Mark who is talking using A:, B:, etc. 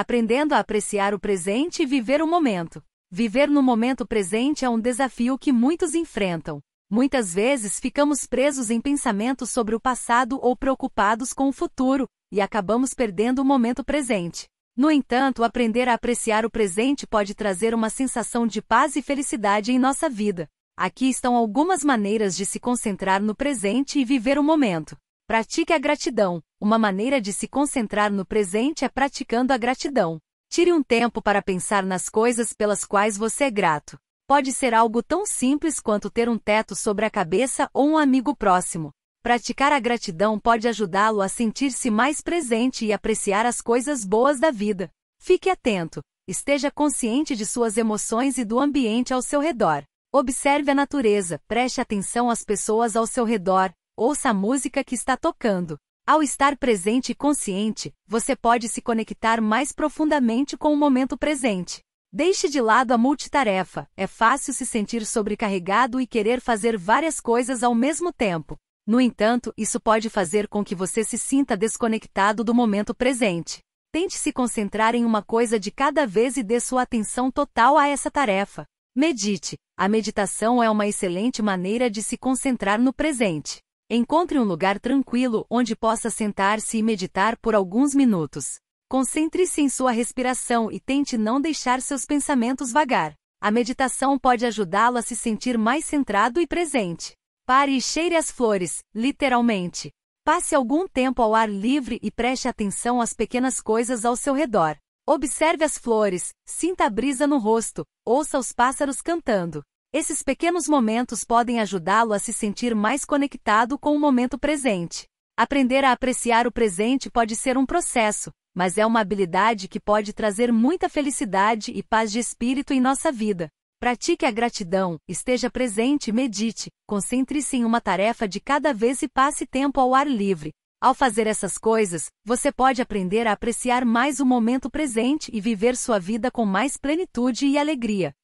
A: aprendendo a apreciar o presente e viver o momento. Viver no momento presente é um desafio que muitos enfrentam. Muitas vezes ficamos presos em pensamentos sobre o passado ou preocupados com o futuro, e acabamos perdendo o momento presente. No entanto, aprender a apreciar o presente pode trazer uma sensação de paz e felicidade em nossa vida. Aqui estão algumas maneiras de se concentrar no presente e viver o momento. Pratique a gratidão. Uma maneira de se concentrar no presente é praticando a gratidão. Tire um tempo para pensar nas coisas pelas quais você é grato. Pode ser algo tão simples quanto ter um teto sobre a cabeça ou um amigo próximo. Praticar a gratidão pode ajudá-lo a sentir-se mais presente e apreciar as coisas boas da vida. Fique atento. Esteja consciente de suas emoções e do ambiente ao seu redor. Observe a natureza, preste atenção às pessoas ao seu redor, ouça a música que está tocando. Ao estar presente e consciente, você pode se conectar mais profundamente com o momento presente. Deixe de lado a multitarefa, é fácil se sentir sobrecarregado e querer fazer várias coisas ao mesmo tempo. No entanto, isso pode fazer com que você se sinta desconectado do momento presente. Tente se concentrar em uma coisa de cada vez e dê sua atenção total a essa tarefa. Medite. A meditação é uma excelente maneira de se concentrar no presente. Encontre um lugar tranquilo onde possa sentar-se e meditar por alguns minutos. Concentre-se em sua respiração e tente não deixar seus pensamentos vagar. A meditação pode ajudá-lo a se sentir mais centrado e presente. Pare e cheire as flores, literalmente. Passe algum tempo ao ar livre e preste atenção às pequenas coisas ao seu redor. Observe as flores, sinta a brisa no rosto, ouça os pássaros cantando. Esses pequenos momentos podem ajudá-lo a se sentir mais conectado com o momento presente. Aprender a apreciar o presente pode ser um processo, mas é uma habilidade que pode trazer muita felicidade e paz de espírito em nossa vida. Pratique a gratidão, esteja presente e medite, concentre-se em uma tarefa de cada vez e passe tempo ao ar livre. Ao fazer essas coisas, você pode aprender a apreciar mais o momento presente e viver sua vida com mais plenitude e alegria.